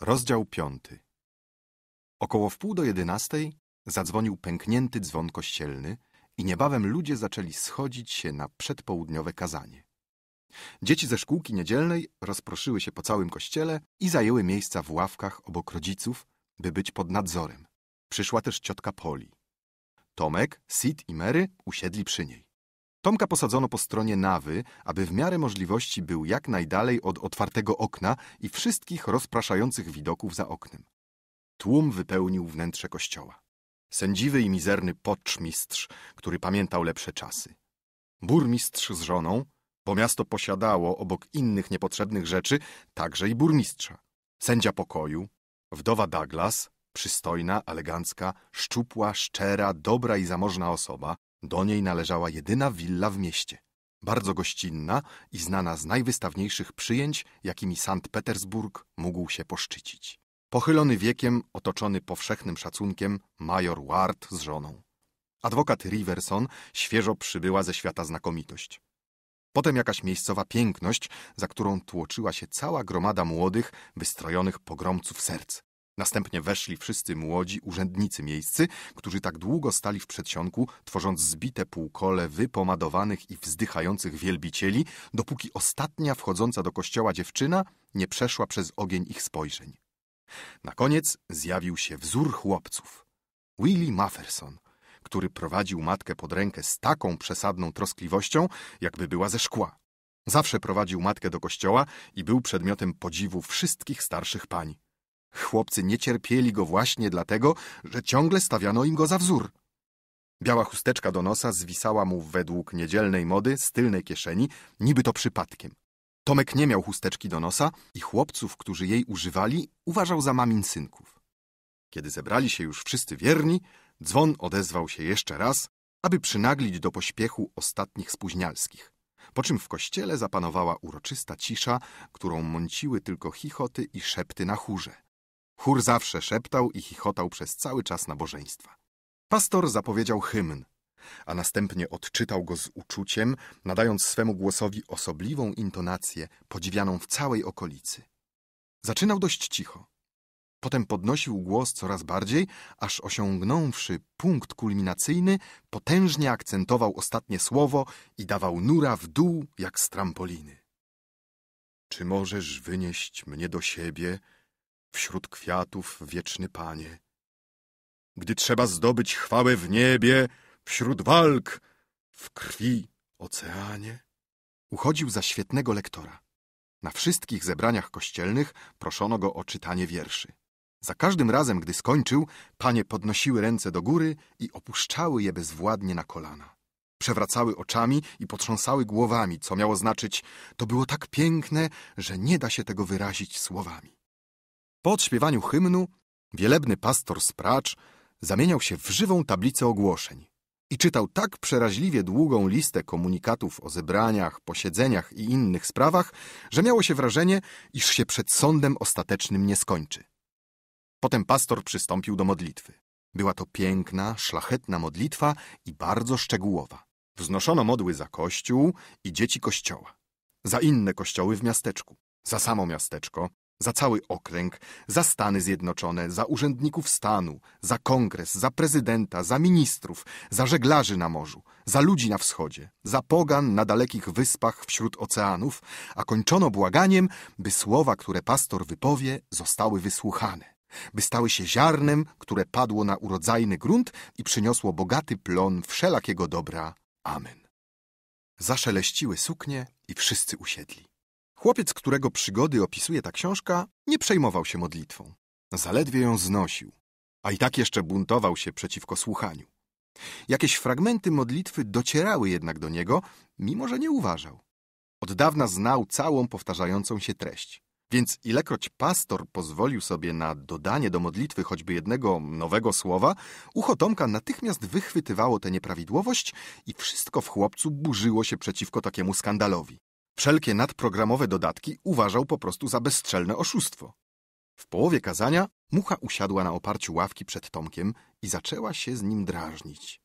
Rozdział piąty. Około wpół do jedenastej zadzwonił pęknięty dzwon kościelny i niebawem ludzie zaczęli schodzić się na przedpołudniowe kazanie. Dzieci ze szkółki niedzielnej rozproszyły się po całym kościele i zajęły miejsca w ławkach obok rodziców, by być pod nadzorem. Przyszła też ciotka Poli. Tomek, Sid i Mary usiedli przy niej. Tomka posadzono po stronie nawy, aby w miarę możliwości był jak najdalej od otwartego okna i wszystkich rozpraszających widoków za oknem. Tłum wypełnił wnętrze kościoła. Sędziwy i mizerny poczmistrz, który pamiętał lepsze czasy. Burmistrz z żoną, bo miasto posiadało obok innych niepotrzebnych rzeczy także i burmistrza. Sędzia pokoju, wdowa Douglas, przystojna, elegancka, szczupła, szczera, dobra i zamożna osoba, do niej należała jedyna willa w mieście, bardzo gościnna i znana z najwystawniejszych przyjęć, jakimi Sankt Petersburg mógł się poszczycić. Pochylony wiekiem, otoczony powszechnym szacunkiem, major Ward z żoną. Adwokat Riverson świeżo przybyła ze świata znakomitość. Potem jakaś miejscowa piękność, za którą tłoczyła się cała gromada młodych, wystrojonych pogromców serc. Następnie weszli wszyscy młodzi urzędnicy miejscy, którzy tak długo stali w przedsionku, tworząc zbite półkole wypomadowanych i wzdychających wielbicieli, dopóki ostatnia wchodząca do kościoła dziewczyna nie przeszła przez ogień ich spojrzeń. Na koniec zjawił się wzór chłopców. Willie Mafferson, który prowadził matkę pod rękę z taką przesadną troskliwością, jakby była ze szkła. Zawsze prowadził matkę do kościoła i był przedmiotem podziwu wszystkich starszych pań. Chłopcy nie cierpieli go właśnie dlatego, że ciągle stawiano im go za wzór. Biała chusteczka do nosa zwisała mu według niedzielnej mody z tylnej kieszeni, niby to przypadkiem. Tomek nie miał chusteczki do nosa i chłopców, którzy jej używali, uważał za mamin synków. Kiedy zebrali się już wszyscy wierni, dzwon odezwał się jeszcze raz, aby przynaglić do pośpiechu ostatnich spóźnialskich. Po czym w kościele zapanowała uroczysta cisza, którą mąciły tylko chichoty i szepty na chórze. Chór zawsze szeptał i chichotał przez cały czas nabożeństwa. Pastor zapowiedział hymn, a następnie odczytał go z uczuciem, nadając swemu głosowi osobliwą intonację, podziwianą w całej okolicy. Zaczynał dość cicho. Potem podnosił głos coraz bardziej, aż osiągnąwszy punkt kulminacyjny, potężnie akcentował ostatnie słowo i dawał nura w dół jak z trampoliny. Czy możesz wynieść mnie do siebie, wśród kwiatów, wieczny Panie. Gdy trzeba zdobyć chwałę w niebie, wśród walk, w krwi, oceanie. Uchodził za świetnego lektora. Na wszystkich zebraniach kościelnych proszono go o czytanie wierszy. Za każdym razem, gdy skończył, panie podnosiły ręce do góry i opuszczały je bezwładnie na kolana. Przewracały oczami i potrząsały głowami, co miało znaczyć, to było tak piękne, że nie da się tego wyrazić słowami. Po odśpiewaniu hymnu wielebny pastor Spracz zamieniał się w żywą tablicę ogłoszeń i czytał tak przeraźliwie długą listę komunikatów o zebraniach, posiedzeniach i innych sprawach, że miało się wrażenie, iż się przed sądem ostatecznym nie skończy. Potem pastor przystąpił do modlitwy. Była to piękna, szlachetna modlitwa i bardzo szczegółowa. Wznoszono modły za kościół i dzieci kościoła, za inne kościoły w miasteczku, za samo miasteczko, za cały okręg, za Stany Zjednoczone, za urzędników stanu, za kongres, za prezydenta, za ministrów, za żeglarzy na morzu, za ludzi na wschodzie, za pogan na dalekich wyspach wśród oceanów, a kończono błaganiem, by słowa, które pastor wypowie, zostały wysłuchane, by stały się ziarnem, które padło na urodzajny grunt i przyniosło bogaty plon wszelakiego dobra. Amen. Zaszeleściły suknie i wszyscy usiedli. Chłopiec, którego przygody opisuje ta książka, nie przejmował się modlitwą. Zaledwie ją znosił, a i tak jeszcze buntował się przeciwko słuchaniu. Jakieś fragmenty modlitwy docierały jednak do niego, mimo że nie uważał. Od dawna znał całą powtarzającą się treść. Więc ilekroć pastor pozwolił sobie na dodanie do modlitwy choćby jednego nowego słowa, ucho Tomka natychmiast wychwytywało tę nieprawidłowość i wszystko w chłopcu burzyło się przeciwko takiemu skandalowi. Wszelkie nadprogramowe dodatki uważał po prostu za bezstrzelne oszustwo. W połowie kazania mucha usiadła na oparciu ławki przed Tomkiem i zaczęła się z nim drażnić.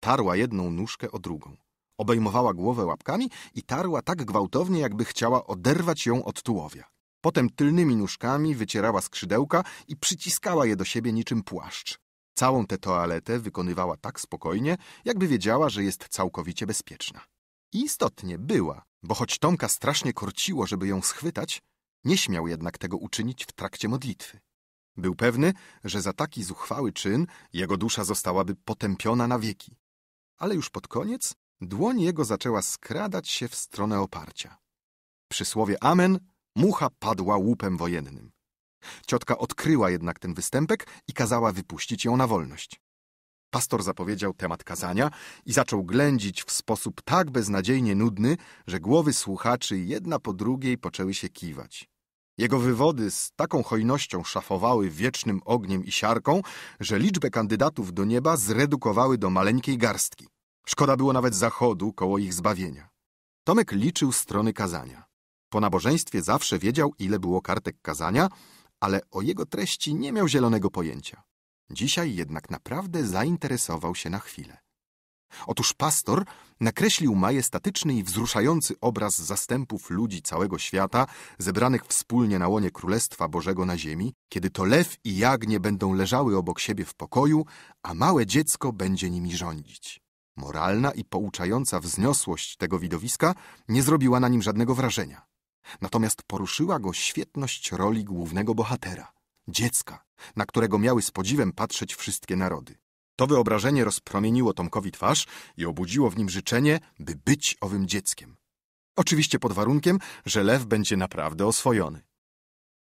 Tarła jedną nóżkę o drugą. Obejmowała głowę łapkami i tarła tak gwałtownie, jakby chciała oderwać ją od tułowia. Potem tylnymi nóżkami wycierała skrzydełka i przyciskała je do siebie niczym płaszcz. Całą tę toaletę wykonywała tak spokojnie, jakby wiedziała, że jest całkowicie bezpieczna. I istotnie była, bo choć Tomka strasznie korciło, żeby ją schwytać, nie śmiał jednak tego uczynić w trakcie modlitwy. Był pewny, że za taki zuchwały czyn jego dusza zostałaby potępiona na wieki. Ale już pod koniec dłoń jego zaczęła skradać się w stronę oparcia. Przy słowie amen mucha padła łupem wojennym. Ciotka odkryła jednak ten występek i kazała wypuścić ją na wolność pastor zapowiedział temat kazania i zaczął ględzić w sposób tak beznadziejnie nudny, że głowy słuchaczy jedna po drugiej poczęły się kiwać. Jego wywody z taką hojnością szafowały wiecznym ogniem i siarką, że liczbę kandydatów do nieba zredukowały do maleńkiej garstki. Szkoda było nawet zachodu koło ich zbawienia. Tomek liczył strony kazania. Po nabożeństwie zawsze wiedział, ile było kartek kazania, ale o jego treści nie miał zielonego pojęcia. Dzisiaj jednak naprawdę zainteresował się na chwilę. Otóż pastor nakreślił majestatyczny i wzruszający obraz zastępów ludzi całego świata, zebranych wspólnie na łonie Królestwa Bożego na ziemi, kiedy to lew i jagnie będą leżały obok siebie w pokoju, a małe dziecko będzie nimi rządzić. Moralna i pouczająca wzniosłość tego widowiska nie zrobiła na nim żadnego wrażenia. Natomiast poruszyła go świetność roli głównego bohatera – dziecka, na którego miały z podziwem patrzeć wszystkie narody. To wyobrażenie rozpromieniło Tomkowi twarz i obudziło w nim życzenie, by być owym dzieckiem. Oczywiście pod warunkiem, że lew będzie naprawdę oswojony.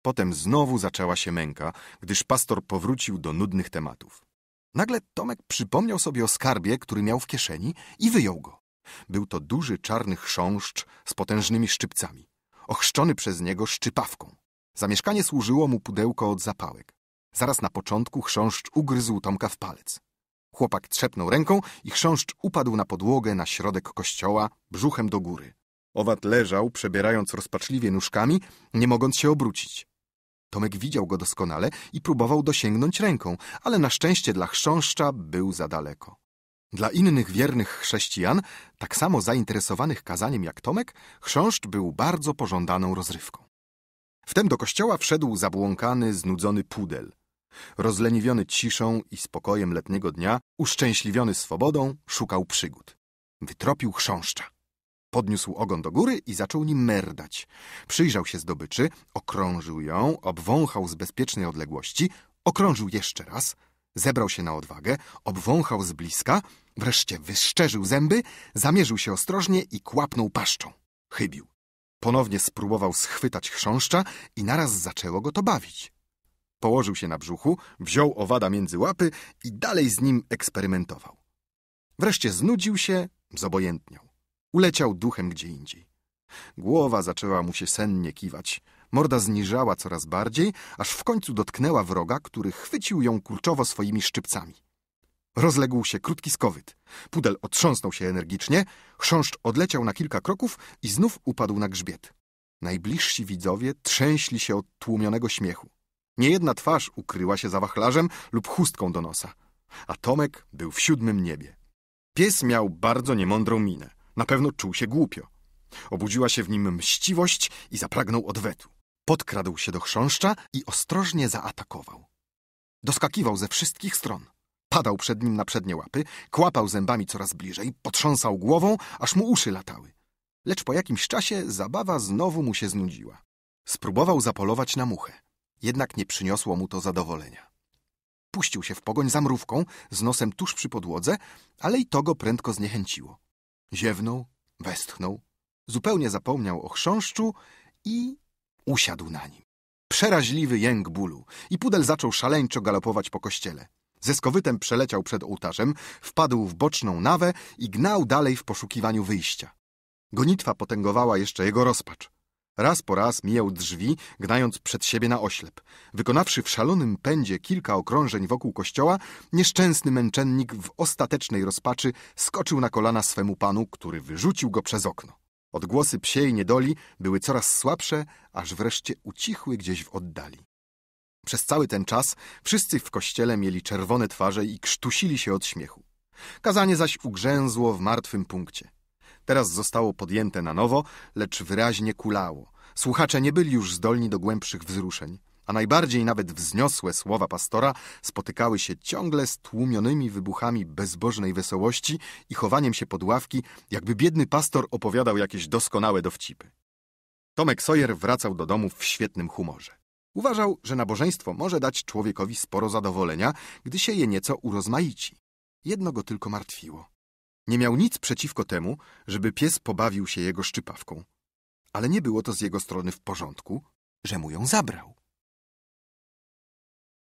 Potem znowu zaczęła się męka, gdyż pastor powrócił do nudnych tematów. Nagle Tomek przypomniał sobie o skarbie, który miał w kieszeni i wyjął go. Był to duży czarny chrząszcz z potężnymi szczypcami, ochrzczony przez niego szczypawką. Za mieszkanie służyło mu pudełko od zapałek. Zaraz na początku chrząszcz ugryzł Tomka w palec. Chłopak trzepnął ręką i chrząszcz upadł na podłogę na środek kościoła, brzuchem do góry. Owad leżał, przebierając rozpaczliwie nóżkami, nie mogąc się obrócić. Tomek widział go doskonale i próbował dosięgnąć ręką, ale na szczęście dla chrząszcza był za daleko. Dla innych wiernych chrześcijan, tak samo zainteresowanych kazaniem jak Tomek, chrząszcz był bardzo pożądaną rozrywką. Wtem do kościoła wszedł zabłąkany, znudzony pudel. Rozleniwiony ciszą i spokojem letniego dnia, uszczęśliwiony swobodą, szukał przygód. Wytropił chrząszcza. Podniósł ogon do góry i zaczął nim merdać. Przyjrzał się zdobyczy, okrążył ją, obwąchał z bezpiecznej odległości, okrążył jeszcze raz, zebrał się na odwagę, obwąchał z bliska, wreszcie wyszczerzył zęby, zamierzył się ostrożnie i kłapnął paszczą. Chybił. Ponownie spróbował schwytać chrząszcza i naraz zaczęło go to bawić. Położył się na brzuchu, wziął owada między łapy i dalej z nim eksperymentował. Wreszcie znudził się, zobojętniał. Uleciał duchem gdzie indziej. Głowa zaczęła mu się sennie kiwać. Morda zniżała coraz bardziej, aż w końcu dotknęła wroga, który chwycił ją kurczowo swoimi szczypcami. Rozległ się krótki skowyt. Pudel otrząsnął się energicznie, chrząszcz odleciał na kilka kroków i znów upadł na grzbiet. Najbliżsi widzowie trzęśli się od tłumionego śmiechu. Niejedna twarz ukryła się za wachlarzem lub chustką do nosa. A Tomek był w siódmym niebie. Pies miał bardzo niemądrą minę. Na pewno czuł się głupio. Obudziła się w nim mściwość i zapragnął odwetu. Podkradł się do chrząszcza i ostrożnie zaatakował. Doskakiwał ze wszystkich stron padał przed nim na przednie łapy, kłapał zębami coraz bliżej, potrząsał głową, aż mu uszy latały. Lecz po jakimś czasie zabawa znowu mu się znudziła. Spróbował zapolować na muchę, jednak nie przyniosło mu to zadowolenia. Puścił się w pogoń za mrówką, z nosem tuż przy podłodze, ale i to go prędko zniechęciło. Ziewnął, westchnął, zupełnie zapomniał o chrząszczu i usiadł na nim. Przeraźliwy jęk bólu i pudel zaczął szaleńczo galopować po kościele. Ze skowytem przeleciał przed ołtarzem, wpadł w boczną nawę i gnał dalej w poszukiwaniu wyjścia. Gonitwa potęgowała jeszcze jego rozpacz. Raz po raz mijał drzwi, gnając przed siebie na oślep. Wykonawszy w szalonym pędzie kilka okrążeń wokół kościoła, nieszczęsny męczennik w ostatecznej rozpaczy skoczył na kolana swemu panu, który wyrzucił go przez okno. Odgłosy psiej niedoli były coraz słabsze, aż wreszcie ucichły gdzieś w oddali. Przez cały ten czas wszyscy w kościele mieli czerwone twarze i krztusili się od śmiechu. Kazanie zaś ugrzęzło w martwym punkcie. Teraz zostało podjęte na nowo, lecz wyraźnie kulało. Słuchacze nie byli już zdolni do głębszych wzruszeń, a najbardziej nawet wzniosłe słowa pastora spotykały się ciągle z tłumionymi wybuchami bezbożnej wesołości i chowaniem się pod ławki, jakby biedny pastor opowiadał jakieś doskonałe dowcipy. Tomek Sawyer wracał do domu w świetnym humorze. Uważał, że nabożeństwo może dać człowiekowi sporo zadowolenia, gdy się je nieco urozmaici. Jedno go tylko martwiło. Nie miał nic przeciwko temu, żeby pies pobawił się jego szczypawką. Ale nie było to z jego strony w porządku, że mu ją zabrał.